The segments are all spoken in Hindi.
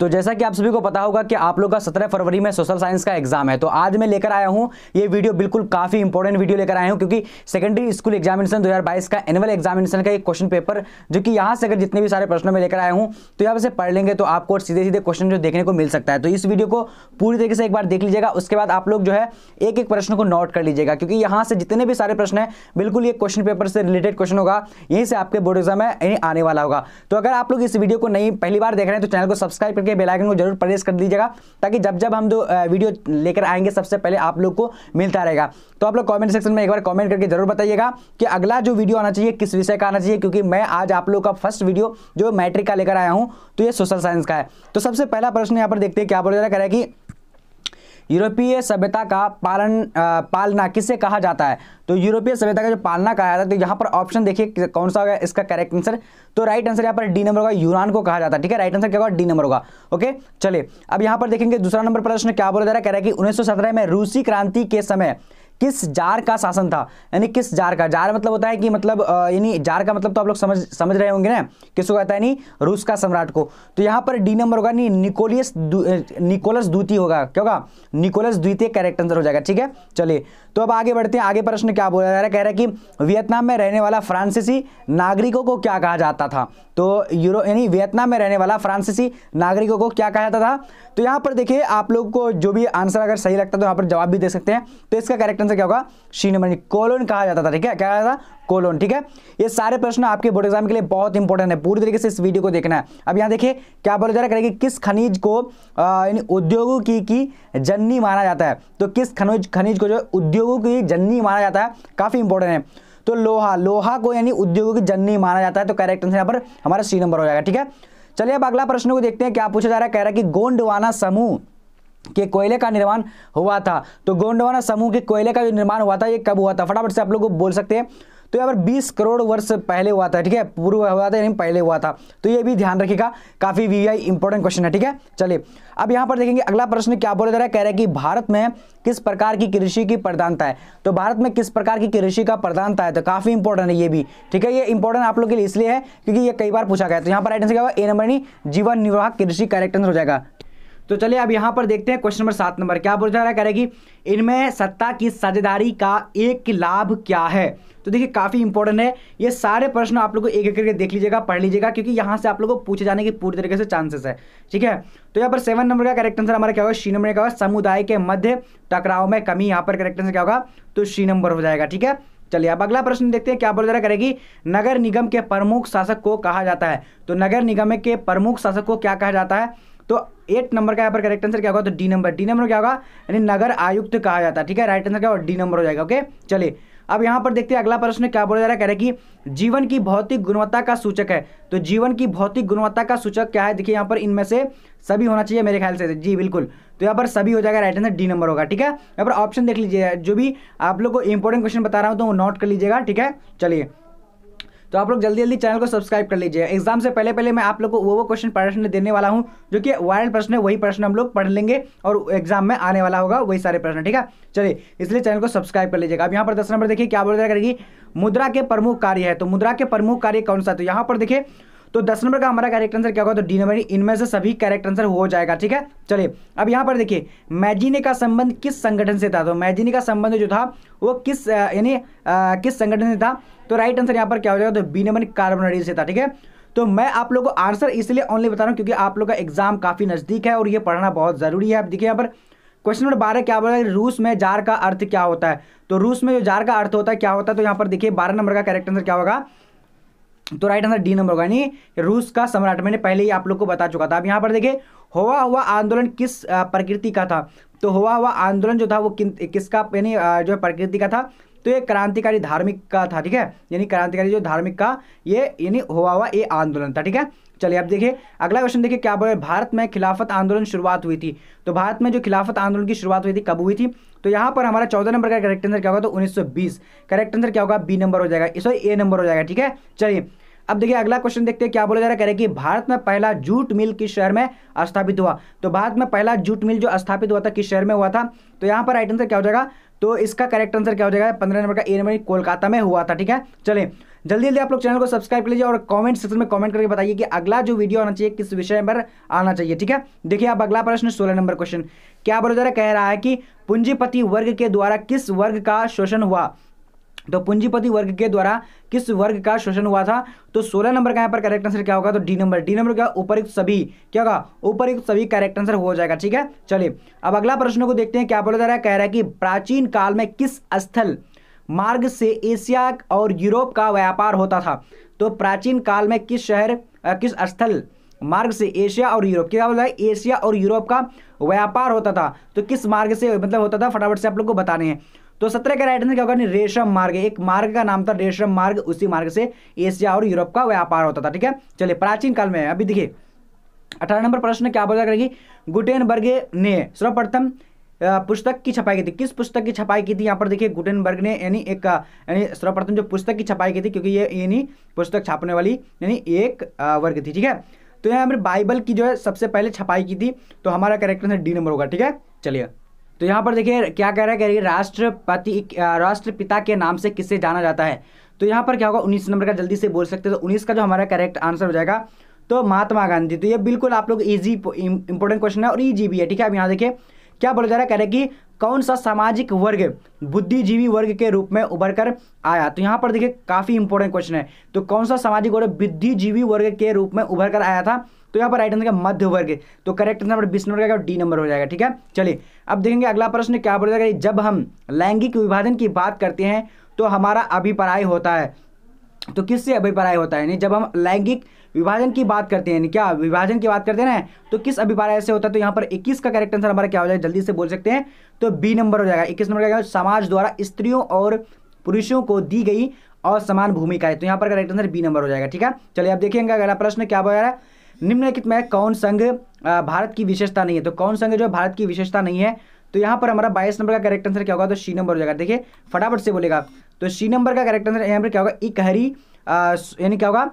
तो जैसा कि आप सभी को पता होगा कि आप लोग का सत्रह फरवरी में सोशल साइंस का एग्जाम है तो आज मैं लेकर आया हूँ ये वीडियो बिल्कुल काफ़ी इंपॉर्टेंट वीडियो लेकर आया हूं क्योंकि सेकेंडरी स्कूल एग्जामिनेशन 2022 का एनुअल एग्जामिनेशन का एक क्वेश्चन पेपर जो कि यहाँ से अगर जितने भी सारे प्रश्नों में लेकर आया हूं तो यहाँ से पढ़ लेंगे तो आपको सीधे सीधे क्वेश्चन जो देखने को मिल सकता है तो इस वीडियो को पूरी तरीके से एक बार देख लीजिएगा उसके बाद आप लोग जो है एक एक प्रश्न को नोट कर लीजिएगा क्योंकि यहां से जितने भी सारे प्रश्न है बिल्कुल ये क्वेश्चन पेपर से रिलेटेड क्वेश्चन होगा यहीं से आपके बोर्ड एग्जाम में आने वाला होगा तो अगर आप लोग इस वीडियो को नहीं पहली बार देख रहे हैं तो चैनल को सब्सक्राइब करके के बेलाइकन को जरूर प्रेस कर दीजिएगा ताकि जब जब हम जो वीडियो लेकर आएंगे सबसे पहले आप लोग को मिलता रहेगा तो आप लोग कॉमेंट सेक्शन में एक बार कॉमेंट करके जरूर बताइएगा कि अगला जो वीडियो आना चाहिए किस विषय का आना चाहिए क्योंकि मैं आज आप लोग का फर्स्ट वीडियो जो मैट्रिक का लेकर आया हूँ तो ये सोशल साइंस का है तो सबसे पहला प्रश्न यहाँ पर देखते हैं क्या बोला जा रहा है कि यूरोपीय सभ्यता का पालन आ, पालना किसे कहा जाता है तो यूरोपीय सभ्यता का जो पालना कहा जाता है तो यहाँ पर ऑप्शन देखिए कौन सा होगा इसका करेक्ट आंसर तो राइट आंसर यहाँ पर डी नंबर होगा यूनान को कहा जाता है ठीक है राइट आंसर क्या होगा डी नंबर होगा ओके चलिए अब यहाँ पर देखेंगे दूसरा नंबर प्रश्न क्या बोला जा रहा है कह रहा है कि उन्नीस में रूसी क्रांति के समय किस जार का शासन था यानी किस जार का जार मतलब होता है कि मतलब यानी जार का मतलब तो आप लोग समझ समझ रहे होंगे ना किसको कहता है नहीं रूस का सम्राट को तो यहाँ पर डी नंबर होगा निकोलियस निकोलस द्वितीय होगा क्या होगा निकोलस द्वितीय करेक्ट आंसर हो जाएगा ठीक है चलिए तो अब आगे बढ़ते हैं आगे प्रश्न क्या बोला जा रहा है कह रहा है कि वियतनाम में रहने वाला फ्रांसीसी नागरिकों को क्या कहा जाता था तो यूरो यानी वियतनाम में रहने वाला फ्रांसीसी नागरिकों को क्या कहा जाता था तो यहाँ पर देखिए आप लोग को जो भी आंसर अगर सही लगता है तो यहाँ पर जवाब भी दे सकते हैं तो इसका करेक्ट आंसर क्या होगा सी नंबर कोलोन कहा जाता था ठीक है क्या कहा था कोलोन ठीक है ये सारे प्रश्न आपके बोर्ड एग्जाम के लिए बहुत इंपॉर्टेंट है पूरी तरीके से इस वीडियो को देखना है अब यहाँ देखिए क्या बोला जा रहा है कि किस खनिज को उद्योगों की की जन्नी माना जाता है तो किस खनिज खनिज को जो उद्योगों की जन्नी माना जाता है काफ़ी इंपॉर्टेंट है तो लोहा लोहा को यानी उद्योगों की जन्नी माना जाता है तो करेक्ट आंसर यहाँ पर हमारा सी नंबर हो जाएगा ठीक है चलिए अब अगला प्रश्न को देखते हैं क्या पूछा जा रहा है कह रहा है कि गोंडवाना समूह के कोयले का निर्माण हुआ था तो गोंडवाना समूह के कोयले का जो निर्माण हुआ था ये कब हुआ था फटाफट से आप लोग बोल सकते हैं तो यहाँ पर 20 करोड़ वर्ष पहले हुआ था ठीक है पूर्व हुआ था यानी पहले हुआ था तो ये भी ध्यान रखिएगा काफ़ी वी आई इंपॉर्टेंट क्वेश्चन है ठीक है चलिए अब यहाँ पर देखेंगे अगला प्रश्न क्या बोला जा रहा है कह रहा है कि भारत में किस प्रकार की कृषि की प्रधानता है तो भारत में किस प्रकार की कृषि का प्रधानता है तो काफ़ी इंपॉर्टेंट है ये भी ठीक है ये इंपॉर्टेंट आप लोग के लिए इसलिए है क्योंकि ये कई बार पूछा गया तो यहाँ पर आइटेंस क्या हुआ ए नंबर जीवन निर्वाह कृषि करेक्ट हो जाएगा तो चलिए अब यहाँ पर देखते हैं क्वेश्चन नंबर सात नंबर क्या जा रहा करेगी इनमें सत्ता की साझेदारी का एक लाभ क्या है तो देखिए काफ़ी इंपॉर्टेंट है ये सारे प्रश्न आप लोग को एक एक करके देख लीजिएगा पढ़ लीजिएगा क्योंकि यहाँ से आप लोगों को पूछे जाने की पूरी तरीके से चांसेस है ठीक है तो यहाँ पर सेवन नंबर का करेक्ट आंसर हमारा क्या होगा श्री नंबर क्या होगा समुदाय के मध्य टकराव में कमी यहाँ पर करेक्ट आंसर क्या होगा तो श्री नंबर हो जाएगा ठीक है चलिए अब अगला प्रश्न देखते हैं क्या बोल रहा करेगी नगर निगम के प्रमुख शासक को कहा जाता है तो नगर निगम के प्रमुख शासक को क्या कहा जाता है तो एट नंबर का यहाँ पर करेक्ट आंसर क्या होगा तो डी नंबर डी नंबर क्या होगा यानी नगर आयुक्त कहा जाता है ठीक है राइट आंसर क्या होगा डी नंबर हो जाएगा ओके चलिए अब यहाँ पर देखते हैं अगला प्रश्न क्या बोला जा रहा है कह रहे कि जीवन की भौतिक गुणवत्ता का सूचक है तो जीवन की भौतिक गुणवत्ता का सूचक क्या है देखिए यहाँ पर इनमें से सभी होना चाहिए मेरे ख्याल से जी बिल्कुल तो यहाँ पर सभी हो जाएगा राइट आंसर डी नंबर होगा ठीक है यहाँ पर ऑप्शन देख लीजिए जो भी आप लोग को इंपॉर्टेंट क्वेश्चन बता रहा हूँ तो वो नोट कर लीजिएगा ठीक है चलिए तो आप लोग जल्दी जल्दी चैनल को सब्सक्राइब कर लीजिए एग्जाम से पहले पहले मैं आप लोग को वो वो क्वेश्चन प्रश्न देने वाला हूँ जो कि वायरल प्रश्न है वही प्रश्न हम लोग पढ़ लेंगे और एग्जाम में आने वाला होगा वही सारे प्रश्न ठीक है चलिए इसलिए चैनल को सब्सक्राइब कर लीजिएगा अब यहाँ पर दस नंबर देखिए क्या बोल रहा करेगी मुद्रा के प्रमुख कार्य है तो मुद्रा के प्रमुख कार्य कौन सा तो यहाँ पर देखिए तो दस नंबर का हमारा करेक्ट आंसर क्या होगा तो डी नंबर इनमें से सभी करेक्ट आंसर हो जाएगा ठीक है चलिए अब यहाँ पर देखिए मैजिनी का संबंध किस संगठन से था तो मैजिने का संबंध जो था वो किस यानी किस संगठन से था तो राइट आंसर यहाँ पर क्या हो जाएगा तो बी नंबर कार्बन से था ठीक है तो मैं आप लोगों को आंसर इसलिए ऑनली बता रहा हूँ क्योंकि आप लोग का एग्जाम काफ़ी नज़दीक है और ये पढ़ना बहुत ज़रूरी है आप देखिए यहाँ पर क्वेश्चन नंबर बारह क्या बोला रूस में जार का अर्थ क्या होता है तो रूस में जो जार का अर्थ होता है क्या होता है तो यहाँ पर देखिए बारह नंबर का करेक्ट आंसर क्या होगा तो राइट आंसर डी नंबर होगा यानी रूस का सम्राट मैंने पहले ही आप लोग को बता चुका था अब यहाँ पर देखिए हुआ हुआ आंदोलन किस प्रकृति का था तो हुआ हुआ आंदोलन जो था वो किसका यानी जो प्रकृति का था तो ये क्रांतिकारी धार्मिक का था ठीक है यानी क्रांतिकारी जो धार्मिक का ये यानी हुआ हुआ ये आंदोलन था ठीक है चलिए अब देखिए अगला क्वेश्चन देखिए क्या बोले भारत में खिलाफत आंदोलन शुरुआत हुई थी तो भारत में जो खिलाफत आंदोलन की शुरुआत हुई थी कब हुई थी तो यहाँ पर हमारा चौदह नंबर का करेक्ट आंसर क्या होगा तो 1920 करेक्ट आंसर क्या होगा बी नंबर हो जाएगा इस ए नंबर हो जाएगा ठीक है चलिए अब देखिए अगला क्वेश्चन देखते हैं क्या बोला जा रहा है कह रहे कि भारत में पहला जूट मिल किस शहर में स्थापित हुआ तो भारत में पहला जूट मिल जो स्थापित हुआ था किस शहर में हुआ था तो यहाँ पर राइट आंसर क्या हो जाएगा तो इसका करेक्ट आंसर क्या हो जाएगा पंद्रह नंबर का ए नंबर कोलकाता में हुआ था ठीक है चले जल्दी जल्दी आप लोग चैनल को सब्सक्राइब कर लीजिए और कमेंट सेक्शन में कमेंट करके बताइए कि अगला जो वीडियो आना चाहिए किस विषय पर आना चाहिए ठीक है देखिए अब अगला प्रश्न सोलह नंबर क्वेश्चन क्या बोलो जरा कह रहा है कि पूंजीपति वर्ग के द्वारा किस वर्ग का शोषण हुआ तो पूंजीपति वर्ग के द्वारा किस वर्ग का शोषण हुआ था तो 16 नंबर का यहाँ पर करेक्ट आंसर क्या होगा तो डी नंबर डी नंबर क्या उपरुक्त सभी क्या होगा उपरुक्त सभी करेक्ट आंसर हो जाएगा ठीक है चलिए अब अगला प्रश्न को देखते हैं क्या बोला जा रहा है कह रहा है कि प्राचीन काल में किस स्थल मार्ग से एशिया और यूरोप का व्यापार होता था तो प्राचीन काल में किस शहर आ, किस स्थल मार्ग से एशिया और यूरोप क्या बोला है एशिया और यूरोप का व्यापार होता था तो किस मार्ग से मतलब होता था फटाफट से आप लोग को बताने हैं तो सत्रह का राइट आंसर क्या होगा रेशम मार्ग एक मार्ग का नाम था रेशम मार्ग उसी मार्ग से एशिया और यूरोप का व्यापार होता था ठीक है चलिए प्राचीन काल में अभी देखिए अठारह नंबर प्रश्न क्या बोला करेगी गुटेन ने सर्वप्रथम पुस्तक की छपाई की थी किस पुस्तक की छपाई की थी यहाँ पर देखिए गुटेनबर्ग ने यानी एक यानी सर्वप्रथम जो पुस्तक की छपाई की थी क्योंकि ये यानी पुस्तक छापने वाली यानी एक वर्ग थी ठीक है तो यहाँ पर बाइबल की जो है सबसे पहले छपाई की थी तो हमारा करेक्टर आंसर डी नंबर होगा ठीक है चलिए तो यहाँ पर देखिए क्या कह रहा है कह रही राष्ट्रपति राष्ट्रपिता के नाम से किसे जाना जाता है तो यहाँ पर क्या होगा उन्नीस नंबर का जल्दी से बोल सकते हैं तो उन्नीस का जो हमारा करेक्ट आंसर हो जाएगा तो महात्मा गांधी तो ये बिल्कुल आप लोग इजी इंपॉर्टेंट क्वेश्चन है और ईजी भी है ठीक है अब यहाँ देखिए क्या बोला जा रहा है कह रहे कि कौन सा सामाजिक वर्ग बुद्धिजीवी वर्ग के रूप में उभर कर आया तो यहाँ पर देखिए काफ़ी इंपॉर्टेंट क्वेश्चन है तो कौन सा सामाजिक वर्ग बुद्धिजीवी वर्ग के रूप में उभर कर आया था तो यहाँ पर राइट आंसर का मध्य वर्ग तो करेक्ट आंसर बीस नंबर का डी नंबर हो जाएगा ठीक है चलिए अब देखेंगे अगला प्रश्न क्या बोल जाएगा जब हम लैंगिक विभाजन की बात करते हैं तो हमारा अभिप्राय होता है तो किससे अभिप्राय होता है यानी जब हम लैंगिक विभाजन की बात करते हैं क्या विभाजन की बात करते हैं ना तो किस अभिप्राय से होता है तो यहाँ पर 21 का करेक्ट आंसर हमारा क्या हो जाएगा जल्दी से बोल सकते हैं तो बी नंबर हो जाएगा 21 नंबर क्या समाज द्वारा स्त्रियों और पुरुषों को दी गई असमान भूमिका है तो यहाँ पर करेक्ट आंसर बी नंबर हो जाएगा ठीक है चलिए अब देखिएगा अगला प्रश्न क्या बोल रहा है निम्नलिखित में कौन संघ भारत की विशेषता नहीं है तो कौन संघ जो भारत की विशेषता नहीं है तो यहाँ पर हमारा बाईस नंबर का करेक्ट आंसर क्या होगा तो सी नंबर हो जाएगा देखिए फटाफट से बोलेगा तो सी नंबर का करेक्ट आंसर यहाँ पर क्या होगा इकहरी यानी क्या होगा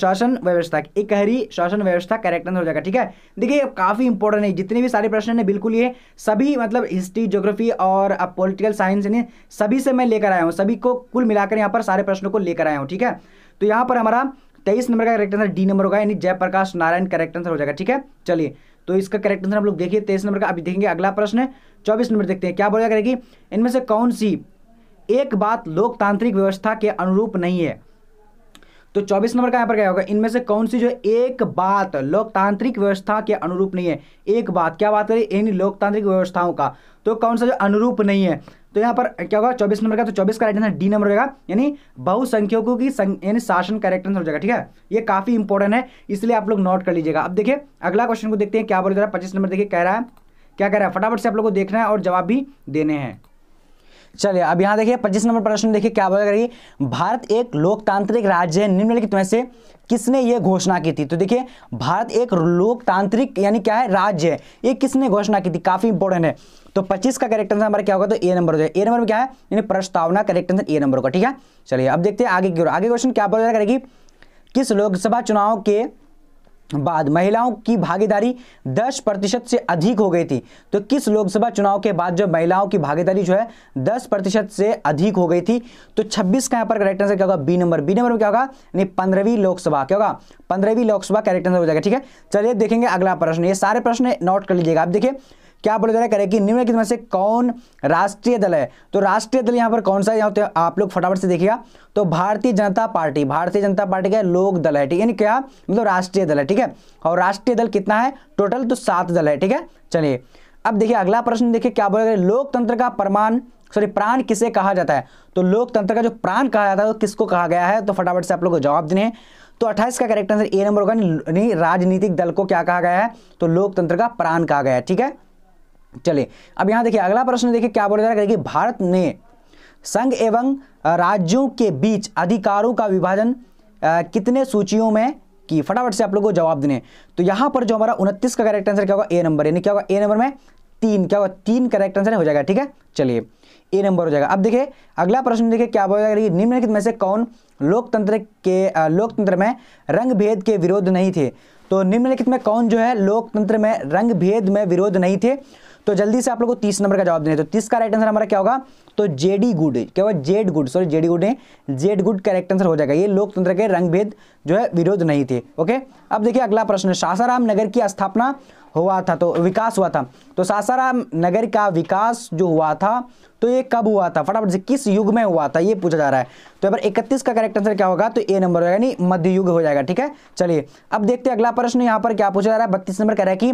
शासन व्यवस्था इकहरी शासन व्यवस्था करेक्ट आंसर हो जाएगा ठीक है देखिए काफ़ी इंपॉर्टेंट है जितने भी सारे प्रश्न हैं बिल्कुल ये सभी मतलब हिस्ट्री ज्योग्राफी और पॉलिटिकल साइंस यानी सभी से मैं लेकर आया हूँ सभी को कुल मिलाकर यहाँ पर सारे प्रश्नों को लेकर आया हूँ ठीक है तो यहाँ पर हमारा तेईस नंबर का करेक्ट आंसर डी नंबर होगा यानी जयप्रकाश नारायण करेक्ट आंसर हो जाएगा ठीक है चलिए तो इसका करेक्ट आंसर हम लोग देखिए तेईस नंबर का अभी देखेंगे अगला प्रश्न है चौबीस नंबर देखते हैं क्या बोला करेगी इनमें से कौन सी एक बात लोकतांत्रिक व्यवस्था के अनुरूप नहीं है तो 24 नंबर का यहाँ पर क्या होगा इनमें से कौन सी जो एक बात लोकतांत्रिक व्यवस्था के अनुरूप नहीं है एक बात क्या बात करें इन लोकतांत्रिक व्यवस्थाओं का तो कौन सा जो अनुरूप नहीं है तो यहाँ पर क्या होगा चौबीस नंबर का तो चौबीस का राइट आंसर डी नंबर होगा यानी बहुसंख्यकों की यानी शासन का आंसर हो जाएगा ठीक है ये काफ़ी इंपॉर्टेंट है इसलिए आप लोग नोट कर लीजिएगा अब देखिए अगला क्वेश्चन को देखते हैं क्या बोल रहा है पच्चीस नंबर देखिए कह रहा है क्या कह रहा है फटाफट से आप लोग को देखना है और जवाब भी देने हैं चलिए अब यहाँ देखिए पच्चीस नंबर प्रश्न देखिए क्या बोला करिए भारत एक लोकतांत्रिक राज्य है निम्नलिखित में से किसने ये घोषणा की थी तो देखिए भारत एक लोकतांत्रिक यानी क्या है राज्य है ये किसने घोषणा की थी काफ़ी इंपॉर्टेंट है तो पच्चीस का करेक्ट आंसर हमारा क्या होगा तो ए नंबर हो जाएगा ए नंबर में क्या है यानी प्रस्तावना करेक्ट आंसर ए नंबर का ठीक है चलिए अब देखते हैं आगे की ओर आगे क्वेश्चन क्या बोला करेगी किस लोकसभा चुनाव के बाद महिलाओं की भागीदारी 10 प्रतिशत से अधिक हो गई थी तो किस लोकसभा चुनाव के बाद जो महिलाओं की भागीदारी जो है 10 प्रतिशत से अधिक हो गई थी तो 26 का यहां पर करेक्ट आंसर क्या होगा बी नंबर बी नंबर में क्या होगा यानी पंद्रहवीं लोकसभा क्या होगा पंद्रहवीं लोकसभा करेक्ट आंसर हो जाएगा ठीक है चलिए देखेंगे अगला प्रश्न ये सारे प्रश्न नोट कर लीजिएगा आप देखिए क्या बोला जा रहा है कि निम्नलिखित में से कौन राष्ट्रीय दल है तो राष्ट्रीय दल यहाँ पर कौन सा है तो आप लोग फटाफट से देखिएगा तो भारतीय जनता पार्टी भारतीय जनता पार्टी का लोक दल है ठीक है क्या मतलब राष्ट्रीय दल है ठीक है और राष्ट्रीय दल कितना है टोटल तो सात दल है ठीक है चलिए अब देखिए अगला प्रश्न देखिए क्या बोला लोकतंत्र का प्रमाण सॉरी प्राण किसे कहा जाता है तो लोकतंत्र का जो प्राण कहा जाता है वो तो किसको कहा गया है तो फटाफट से आप लोग को जवाब देने हैं तो 28 का करेक्ट आंसर ए नंबर होगा राजनीतिक दल को क्या कहा गया है तो लोकतंत्र का प्राण कहा गया है ठीक है चले अब यहाँ देखिए अगला प्रश्न देखिए क्या बोला जा रहा है कि भारत ने संघ एवं राज्यों के बीच अधिकारों का विभाजन कितने सूचियों में की फटाफट से आप लोगों को जवाब देने तो यहाँ पर जो हमारा उनतीस का करेक्ट आंसर क्या होगा ए नंबर यानी क्या होगा ए नंबर में तीन क्या होगा तीन करेक्ट आंसर हो जाएगा ठीक है चलिए ए नंबर हो जाएगा अब देखिए अगला प्रश्न देखिए क्या बोला जाएगा निम्नलिखित में से कौन लोकतंत्र के लोकतंत्र में रंग भेद के विरोध नहीं थे तो निम्नलिखित में कौन जो है लोकतंत्र में रंग भेद में विरोध नहीं थे तो जल्दी से आप लोगों को तीस नंबर का जवाब देने तो तीस का राइट आंसर हमारा क्या होगा तो जेडी गुड क्या होगा Jade good sorry JD good है जेड गुड का राइट आंसर हो जाएगा ये लोकतंत्र के रंग भेद जो है विरोध नहीं थे ओके अब देखिए अगला प्रश्न सासाराम नगर की स्थापना हुआ था तो विकास हुआ था तो सासाराम नगर का विकास जो हुआ था तो ये कब हुआ था फटाफट से किस युग में हुआ था ये पूछा जा रहा है तो यहाँ पर इकतीस का करेक्ट आंसर क्या होगा तो ए नंबर होगा यानी मध्य युग हो जाएगा ठीक है चलिए अब देखते हैं अगला प्रश्न यहाँ पर क्या पूछा जा रहा है बत्तीस नंबर कह रहा है कि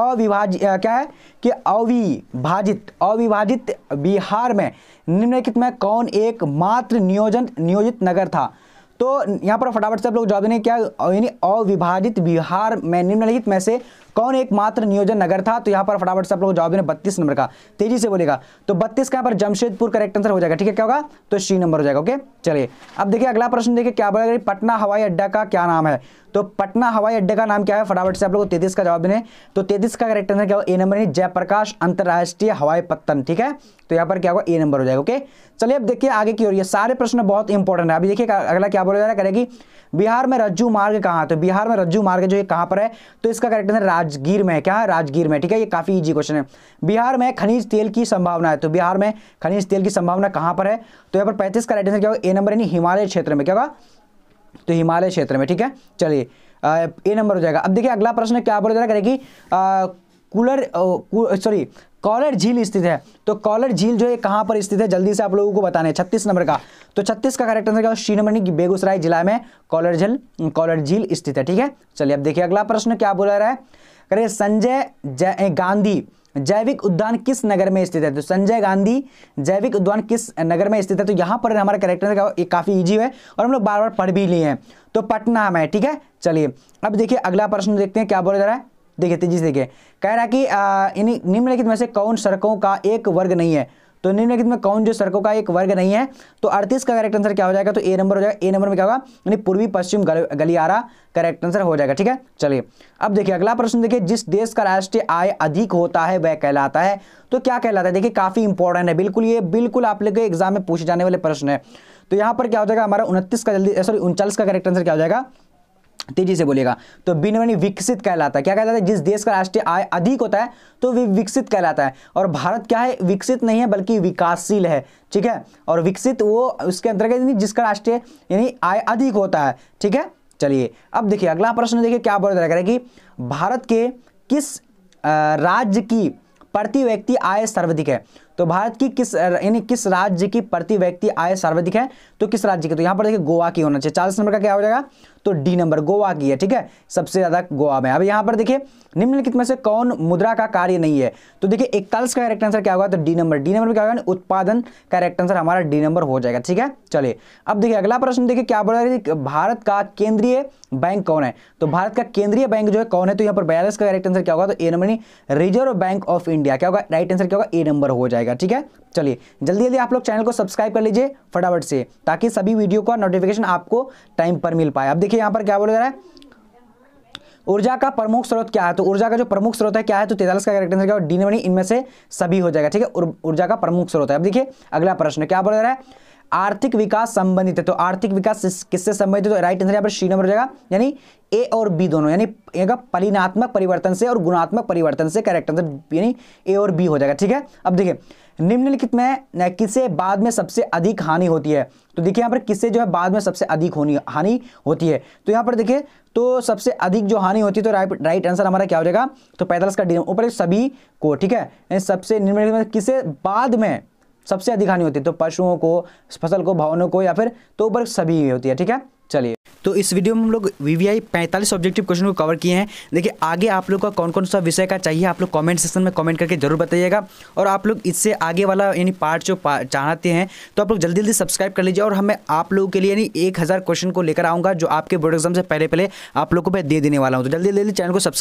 अविभाज क्या है कि अविभाजित अविभाजित बिहार में निम्नलिखित में कौन एक मात्र नियोजन नियोजित नगर था तो यहाँ पर फटाफट से आप लोग जवाब देने क्या यानी अविभाजित बिहार में निम्नलिखित में से कौन एकमात्र नियोजन नगर था तो यहाँ पर फटाफट से आप लोग जवाब देने बत्तीस नंबर का तेजी से बोलेगा तो बत्तीस का यहाँ पर जमशेदपुर करेक्ट आंसर हो जाएगा ठीक है क्या होगा तो सी नंबर हो जाएगा ओके चलिए अब देखिए अगला प्रश्न देखिए क्या बोला पटना हवाई अड्डा का क्या नाम है तो पटना हवाई अड्डे का नाम क्या है फटाफट से आप लोग तेतीस का जवाब देने तो तेतीस का करेक्ट आंसर क्या होगा ए नंबर है जयप्रकाश अंतर्राष्ट्रीय हवाई पत्तन ठीक है तो यहाँ पर क्या होगा ए नंबर हो जाएगा ओके चलिए अब देखिए आगे की ओर ये सारे प्रश्न बहुत इंपॉर्टेंट है अभी देखिए अगला क्या बोला जा रहा है करेगी बिहार में रज्जू मार्ग कहाँ तो बिहार में रज्जू मार्ग जो है कहाँ पर है तो इसका करेक्ट आंसर राजगीर में क्या राजगीर में ठीक है ये काफ़ी इजी क्वेश्चन है बिहार में खनिज तेल की संभावना है तो बिहार में खनिज तेल की संभावना कहां पर है तो यहाँ पर पैंतीस का राइट आंसर क्या होगा ए नंबर यानी हिमालय क्षेत्र में क्या होगा तो हिमालय क्षेत्र में ठीक है चलिए ए नंबर हो जाएगा अब देखिए अगला प्रश्न क्या बोला जाएगा कि कूलर सॉरी कॉलर झील स्थित है तो कॉलर झील जो है कहां पर स्थित है जल्दी से आप लोगों को बताने छत्तीस नंबर का तो छत्तीस का करेक्ट आंसर क्या श्री नंबर की बेगूसराय जिला में कॉलर झील कॉलर झील स्थित है ठीक है चलिए अब देखिए अगला प्रश्न क्या बोला रहा है करें संजय गांधी जैविक उद्यान किस नगर में स्थित है तो संजय गांधी जैविक उद्यान किस नगर में स्थित है तो यहां पर हमारा करेक्टर का ये काफ़ी इजी है और हम लोग बार बार पढ़ भी लिए हैं तो पटना में ठीक है चलिए अब देखिए अगला प्रश्न देखते हैं क्या बोला जा रहा है देखिए तेजी से देखिए कह रहा है कि निम्नलिखित में से कौन सड़कों का एक वर्ग नहीं है तो निम्नलिखित में कौन जो सड़कों का एक वर्ग नहीं है तो अड़तीस का करेक्ट आंसर क्या हो जाएगा तो ए नंबर हो जाएगा ए नंबर में क्या होगा यानी पूर्वी पश्चिम गलियारा करेक्ट आंसर हो जाएगा ठीक है चलिए अब देखिए अगला प्रश्न देखिए जिस देश का राष्ट्रीय आय अधिक होता है वह कहलाता है तो क्या कहलाता है देखिए काफ़ी इंपॉर्टेंट है बिल्कुल ये बिल्कुल आप लोग एग्जाम में पूछे जाने वाले प्रश्न है तो यहाँ पर क्या हो जाएगा हमारा उनतीस का जल्दी सॉरी उनचालीस का करेक्ट आंसर क्या हो जाएगा तेजी से बोलेगा तो बिन यानी विकसित कहलाता है क्या कहलाता है जिस देश का राष्ट्रीय आय अधिक होता है तो वे विकसित कहलाता है और भारत क्या है विकसित नहीं है बल्कि विकासशील है ठीक है और विकसित वो उसके अंतर्गत जिसका राष्ट्रीय यानी आय अधिक होता है ठीक है चलिए अब देखिए अगला प्रश्न देखिए क्या रहा है कि भारत के किस राज्य की प्रति व्यक्ति आय सर्वाधिक है तो भारत की किस यानी किस राज्य की प्रति व्यक्ति आय सर्वाधिक है तो किस राज्य की तो यहाँ पर देखिए गोवा की होना चाहिए चालीस नंबर का क्या हो जाएगा तो डी नंबर गोवा की है ठीक है सबसे ज़्यादा गोवा में अब यहाँ पर देखिए निम्नलिखित में से कौन मुद्रा का कार्य नहीं है तो देखिए इकतालीस का करेक्ट आंसर क्या होगा तो डी नंबर डी नंबर क्या होगा उत्पादन करेक्ट आंसर हमारा डी नंबर हो जाएगा ठीक है चलिए अब देखिए अगला प्रश्न देखिए क्या बोला भारत का केंद्रीय बैंक कौन है तो भारत का केंद्रीय बैंक जो है कौन है तो यहाँ पर बयालीस का करेक्ट आंसर क्या होगा तो A number Reserve Bank of India क्या होगा राइट आंसर क्या होगा ए नंबर हो जाएगा जाएगा ठीक है चलिए जल्दी जल्दी आप लोग चैनल को सब्सक्राइब कर लीजिए फटाफट से ताकि सभी वीडियो का नोटिफिकेशन आपको टाइम पर मिल पाए अब देखिए यहाँ पर क्या बोला जा रहा है ऊर्जा का प्रमुख स्रोत क्या है तो ऊर्जा का जो प्रमुख स्रोत है क्या है तो तेतालीस का करेक्ट आंसर क्या डी नंबर इनमें से सभी हो जाएगा ठीक है ऊर्जा का प्रमुख स्रोत है अब देखिए अगला प्रश्न क्या बोला जा रहा है आर्थिक विकास संबंधित है तो आर्थिक विकास किससे संबंधित है तो राइट आंसर यहाँ पर सी नंबर हो जाएगा यानी ए और बी दोनों यानी यहाँ पलिनात्मक परिवर्तन से और गुणात्मक परिवर्तन से करेक्ट आंसर यानी ए और बी हो जाएगा ठीक है अब देखिए निम्नलिखित में किसे बाद में सबसे अधिक हानि होती है तो देखिए यहाँ पर किसे जो है बाद में सबसे अधिक होनी हानि होती है तो यहाँ पर देखिए तो सबसे अधिक जो हानि होती है तो राइट राइट आंसर हमारा क्या हो जाएगा तो पैंतालीस का डी ऊपर सभी को ठीक है सबसे निम्नलिखित में किसे बाद में सबसे अधिक हानि होती है तो पशुओं को फसल को भवनों को या फिर तो ऊपर सभी होती है ठीक है चलिए तो इस वीडियो में हम लोग वी वी आई पैंतालीस ऑब्जेक्टिव क्वेश्चन को कवर किए हैं देखिए आगे आप लोग का कौन कौन सा विषय का चाहिए आप लोग कमेंट सेक्शन में कमेंट करके जरूर बताइएगा और आप लोग इससे आगे वाला यानी पार्ट जो चाहते हैं तो आप लोग जल्दी जल्दी सब्सक्राइब कर लीजिए और हमें आप लोगों के लिए यानी एक हज़ार क्वेश्चन को लेकर आऊँगा जो आपके बोर्ड एग्जाम से पहले पहले आप लोग को मैं दे देने वाला हूँ तो जल्दी जल्दी चैनल को सब्सक्राइब